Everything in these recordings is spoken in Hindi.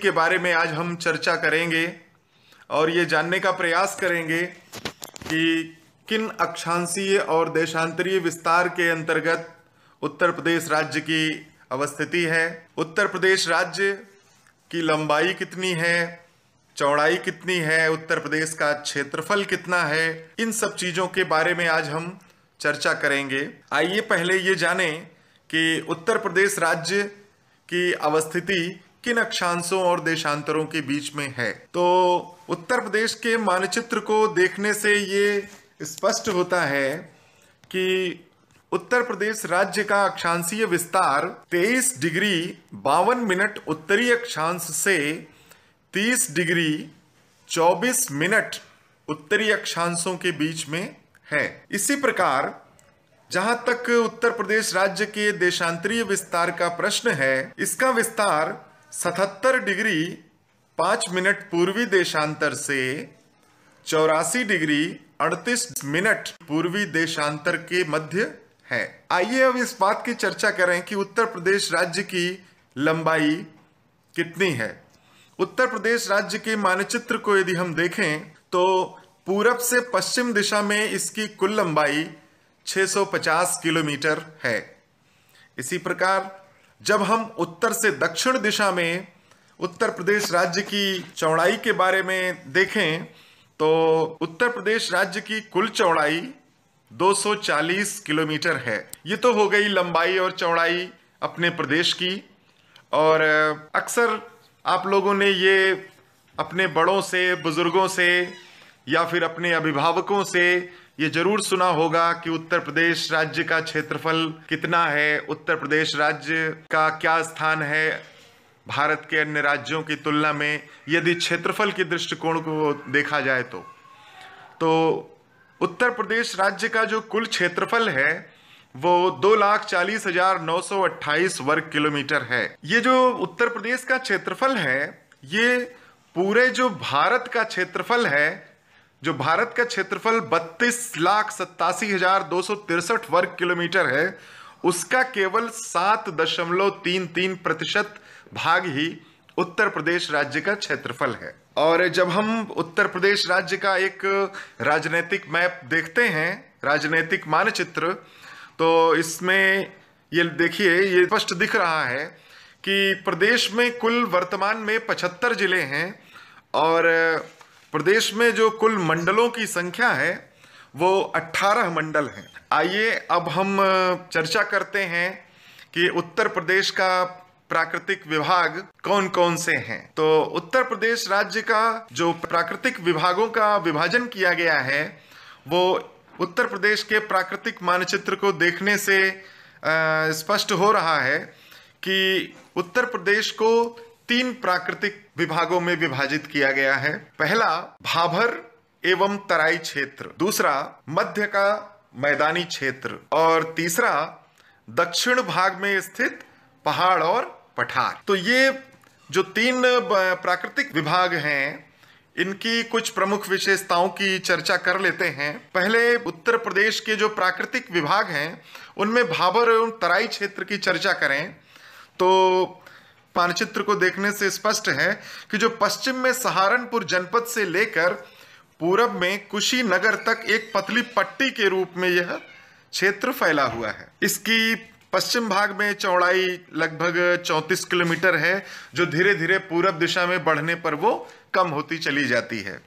के बारे में आज हम चर्चा करेंगे और ये जानने का प्रयास करेंगे कि किन अक्षांशीय और देशांतरीय विस्तार के अंतर्गत उत्तर प्रदेश राज्य की अवस्थिति है उत्तर प्रदेश राज्य की लंबाई कितनी है चौड़ाई कितनी है उत्तर प्रदेश का क्षेत्रफल कितना है इन सब चीज़ों के बारे में आज हम चर्चा करेंगे आइए पहले ये जानें कि उत्तर प्रदेश राज्य की अवस्थिति किन अक्षांशों और देशांतरों के बीच में है तो उत्तर प्रदेश के मानचित्र को देखने से ये स्पष्ट होता है कि उत्तर प्रदेश राज्य का अक्षांशीय विस्तार 23 डिग्री बावन मिनट उत्तरी अक्षांश से 30 डिग्री 24 मिनट उत्तरी अक्षांशों के बीच में है इसी प्रकार जहां तक उत्तर प्रदेश राज्य के देशांतरीय विस्तार का प्रश्न है इसका विस्तार सतहत्तर डिग्री पांच मिनट पूर्वी देशांतर से चौरासी डिग्री अड़तीस मिनट पूर्वी देशांतर के मध्य है आइए अब इस बात की चर्चा करें कि उत्तर प्रदेश राज्य की लंबाई कितनी है उत्तर प्रदेश राज्य के मानचित्र को यदि हम देखें तो पूरब से पश्चिम दिशा में इसकी कुल लंबाई 650 किलोमीटर है इसी प्रकार जब हम उत्तर से दक्षिण दिशा में उत्तर प्रदेश राज्य की चौड़ाई के बारे में देखें तो उत्तर प्रदेश राज्य की कुल चौड़ाई 240 किलोमीटर है ये तो हो गई लंबाई और चौड़ाई अपने प्रदेश की और अक्सर आप लोगों ने ये अपने बड़ों से बुज़ुर्गों से या फिर अपने अभिभावकों से ये जरूर सुना होगा कि उत्तर प्रदेश राज्य का क्षेत्रफल कितना है उत्तर प्रदेश राज्य का क्या स्थान है भारत के अन्य राज्यों की तुलना में यदि क्षेत्रफल के दृष्टिकोण को देखा जाए तो तो उत्तर प्रदेश राज्य का जो कुल क्षेत्रफल है वो दो लाख चालीस हजार नौ सौ अट्ठाईस वर्ग किलोमीटर है ये जो उत्तर प्रदेश का क्षेत्रफल है ये पूरे जो भारत का क्षेत्रफल है जो भारत का क्षेत्रफल बत्तीस लाख सत्तासी हजार दो सौ तिरसठ वर्ग किलोमीटर है उसका केवल सात दशमलव तीन तीन प्रतिशत भाग ही उत्तर प्रदेश राज्य का क्षेत्रफल है और जब हम उत्तर प्रदेश राज्य का एक राजनीतिक मैप देखते हैं राजनीतिक मानचित्र तो इसमें ये देखिए ये स्पष्ट दिख रहा है कि प्रदेश में कुल वर्तमान में पचहत्तर जिले हैं और प्रदेश में जो कुल मंडलों की संख्या है वो 18 मंडल हैं आइए अब हम चर्चा करते हैं कि उत्तर प्रदेश का प्राकृतिक विभाग कौन कौन से हैं तो उत्तर प्रदेश राज्य का जो प्राकृतिक विभागों का विभाजन किया गया है वो उत्तर प्रदेश के प्राकृतिक मानचित्र को देखने से स्पष्ट हो रहा है कि उत्तर प्रदेश को तीन प्राकृतिक विभागों में विभाजित किया गया है पहला भाभर एवं तराई क्षेत्र दूसरा मध्य का मैदानी क्षेत्र और तीसरा दक्षिण भाग में स्थित पहाड़ और पठार तो ये जो तीन प्राकृतिक विभाग हैं इनकी कुछ प्रमुख विशेषताओं की चर्चा कर लेते हैं पहले उत्तर प्रदेश के जो प्राकृतिक विभाग हैं उनमें भाबर एवं तराई क्षेत्र की चर्चा करें तो मानचित्र को देखने से स्पष्ट है कि जो पश्चिम में सहारनपुर जनपद से लेकर पूरब में कुशीनगर तक एक पतली पट्टी के रूप में यह क्षेत्र फैला हुआ है इसकी पश्चिम भाग में चौड़ाई लगभग 34 किलोमीटर है जो धीरे धीरे पूरब दिशा में बढ़ने पर वो कम होती चली जाती है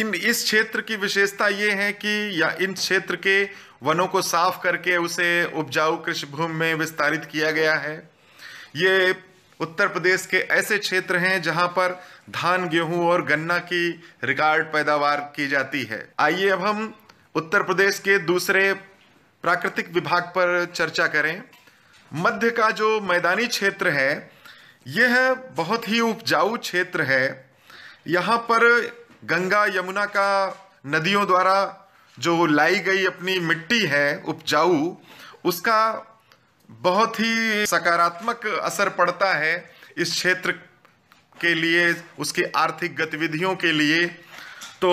इन इस क्षेत्र की विशेषता ये है कि या इन क्षेत्र के वनों को साफ करके उसे उपजाऊ कृषि भूमि में विस्तारित किया गया है ये उत्तर प्रदेश के ऐसे क्षेत्र हैं जहां पर धान गेहूं और गन्ना की रिकॉर्ड पैदावार की जाती है आइए अब हम उत्तर प्रदेश के दूसरे प्राकृतिक विभाग पर चर्चा करें मध्य का जो मैदानी क्षेत्र है यह बहुत ही उपजाऊ क्षेत्र है यहाँ पर गंगा यमुना का नदियों द्वारा जो लाई गई अपनी मिट्टी है उपजाऊ उसका बहुत ही सकारात्मक असर पड़ता है इस क्षेत्र के लिए उसकी आर्थिक गतिविधियों के लिए तो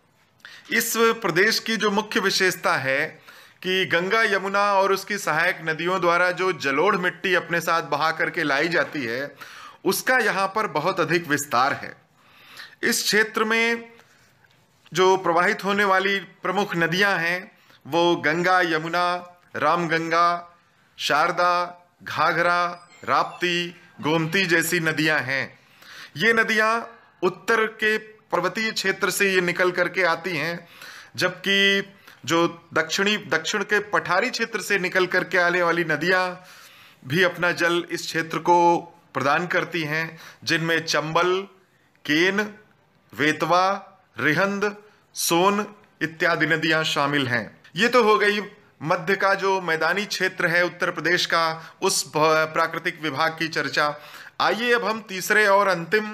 इस प्रदेश की जो मुख्य विशेषता है कि गंगा यमुना और उसकी सहायक नदियों द्वारा जो जलोढ़ मिट्टी अपने साथ बहा करके लाई जाती है उसका यहाँ पर बहुत अधिक विस्तार है इस क्षेत्र में जो प्रवाहित होने वाली प्रमुख नदियाँ हैं वो गंगा यमुना रामगंगा शारदा घाघरा राप्ती गोमती जैसी नदियां हैं ये नदियां उत्तर के पर्वतीय क्षेत्र से ये निकल करके आती हैं जबकि जो दक्षिणी दक्षिण के पठारी क्षेत्र से निकल करके आने वाली नदियां भी अपना जल इस क्षेत्र को प्रदान करती हैं जिनमें चंबल केन वेतवा रिहंद सोन इत्यादि नदियां शामिल हैं ये तो हो गई मध्य का जो मैदानी क्षेत्र है उत्तर प्रदेश का उस प्राकृतिक विभाग की चर्चा आइए अब हम तीसरे और अंतिम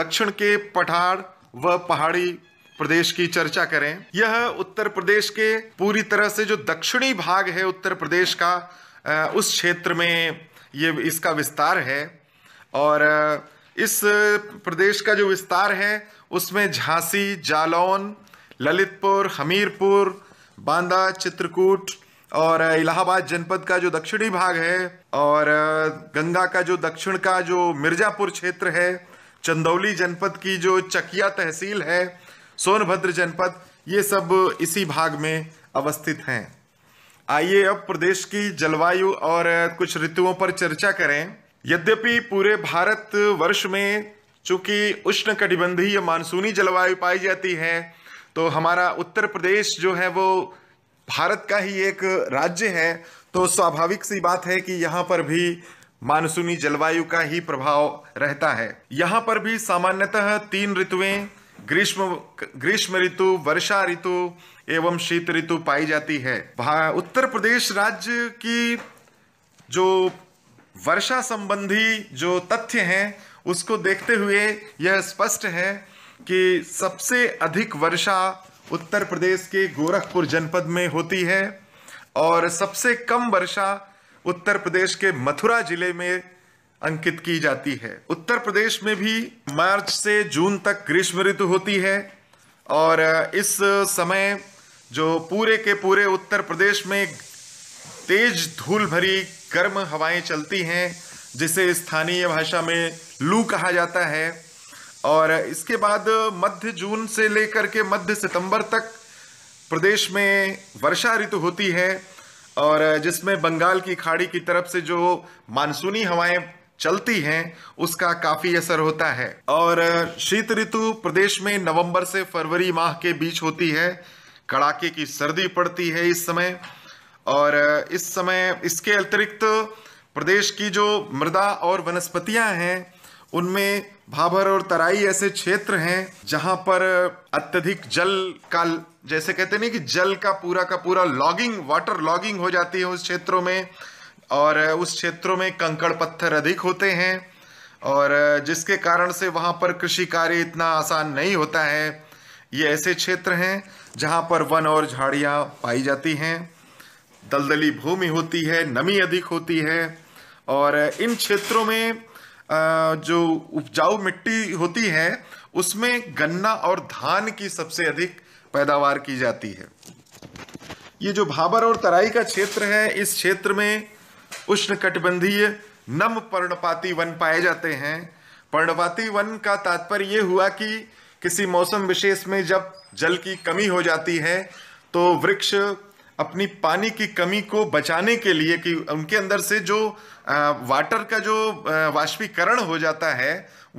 दक्षिण के पठार व पहाड़ी प्रदेश की चर्चा करें यह उत्तर प्रदेश के पूरी तरह से जो दक्षिणी भाग है उत्तर प्रदेश का उस क्षेत्र में ये इसका विस्तार है और इस प्रदेश का जो विस्तार है उसमें झांसी जालौन ललितपुर हमीरपुर बांदा चित्रकूट और इलाहाबाद जनपद का जो दक्षिणी भाग है और गंगा का जो दक्षिण का जो मिर्जापुर क्षेत्र है चंदौली जनपद की जो चकिया तहसील है सोनभद्र जनपद ये सब इसी भाग में अवस्थित हैं आइए अब प्रदेश की जलवायु और कुछ ऋतुओं पर चर्चा करें यद्यपि पूरे भारत वर्ष में चूंकि उष्ण कटिबंधीय मानसूनी जलवायु पाई जाती है तो हमारा उत्तर प्रदेश जो है वो भारत का ही एक राज्य है तो स्वाभाविक सी बात है कि यहाँ पर भी मानसूनी जलवायु का ही प्रभाव रहता है यहाँ पर भी सामान्यतः तीन ऋतुएं ग्रीष्म ग्रीष्म ऋतु वर्षा ऋतु एवं शीत ऋतु पाई जाती है उत्तर प्रदेश राज्य की जो वर्षा संबंधी जो तथ्य हैं उसको देखते हुए यह स्पष्ट है कि सबसे अधिक वर्षा उत्तर प्रदेश के गोरखपुर जनपद में होती है और सबसे कम वर्षा उत्तर प्रदेश के मथुरा जिले में अंकित की जाती है उत्तर प्रदेश में भी मार्च से जून तक ग्रीष्म ऋतु होती है और इस समय जो पूरे के पूरे उत्तर प्रदेश में तेज धूल भरी गर्म हवाएं चलती हैं जिसे स्थानीय भाषा में लू कहा जाता है और इसके बाद मध्य जून से लेकर के मध्य सितंबर तक प्रदेश में वर्षा ऋतु होती है और जिसमें बंगाल की खाड़ी की तरफ से जो मानसूनी हवाएं चलती हैं उसका काफ़ी असर होता है और शीत ऋतु प्रदेश में नवंबर से फरवरी माह के बीच होती है कड़ाके की सर्दी पड़ती है इस समय और इस समय इसके अतिरिक्त प्रदेश की जो मृदा और वनस्पतियां हैं उनमें भाभर और तराई ऐसे क्षेत्र हैं जहां पर अत्यधिक जल का जैसे कहते नहीं कि जल का पूरा का पूरा लॉगिंग वाटर लॉगिंग हो जाती है उस क्षेत्रों में और उस क्षेत्रों में कंकड़ पत्थर अधिक होते हैं और जिसके कारण से वहाँ पर कृषि कार्य इतना आसान नहीं होता है ये ऐसे क्षेत्र हैं जहाँ पर वन और झाड़ियाँ पाई जाती हैं दलदली भूमि होती है नमी अधिक होती है और इन क्षेत्रों में जो उपजाऊ मिट्टी होती है उसमें गन्ना और धान की सबसे अधिक पैदावार की जाती है ये जो भाबर और तराई का क्षेत्र है इस क्षेत्र में उष्णकटिबंधीय नम पर्णपाती वन पाए जाते हैं पर्णपाती वन का तात्पर्य ये हुआ कि किसी मौसम विशेष में जब जल की कमी हो जाती है तो वृक्ष अपनी पानी की कमी को बचाने के लिए कि उनके अंदर से जो वाटर का जो वाष्पीकरण हो जाता है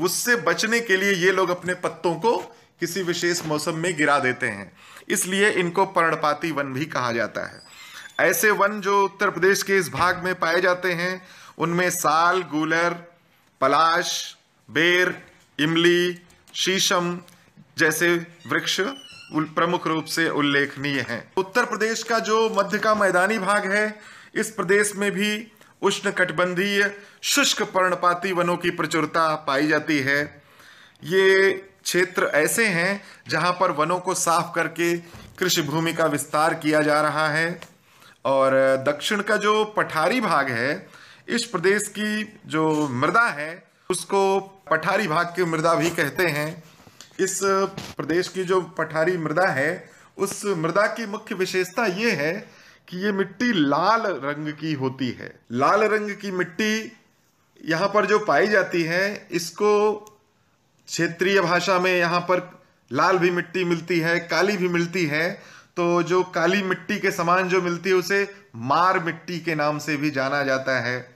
उससे बचने के लिए ये लोग अपने पत्तों को किसी विशेष मौसम में गिरा देते हैं इसलिए इनको पर्णपाती वन भी कहा जाता है ऐसे वन जो उत्तर प्रदेश के इस भाग में पाए जाते हैं उनमें साल गूलर पलाश बेर इमली शीशम जैसे वृक्ष प्रमुख रूप से उल्लेखनीय है उत्तर प्रदेश का जो मध्य का मैदानी भाग है इस प्रदेश में भी उष्ण कटबंधीय शुष्क पर्णपाती वनों की प्रचुरता पाई जाती है ये क्षेत्र ऐसे हैं जहां पर वनों को साफ करके कृषि भूमि का विस्तार किया जा रहा है और दक्षिण का जो पठारी भाग है इस प्रदेश की जो मृदा है उसको पठारी भाग की मृदा भी कहते हैं इस प्रदेश की जो पठारी मृदा है उस मृदा की मुख्य विशेषता ये है कि ये मिट्टी लाल रंग की होती है लाल रंग की मिट्टी यहाँ पर जो पाई जाती है इसको क्षेत्रीय भाषा में यहाँ पर लाल भी मिट्टी मिलती है काली भी मिलती है तो जो काली मिट्टी के समान जो मिलती है उसे मार मिट्टी के नाम से भी जाना जाता है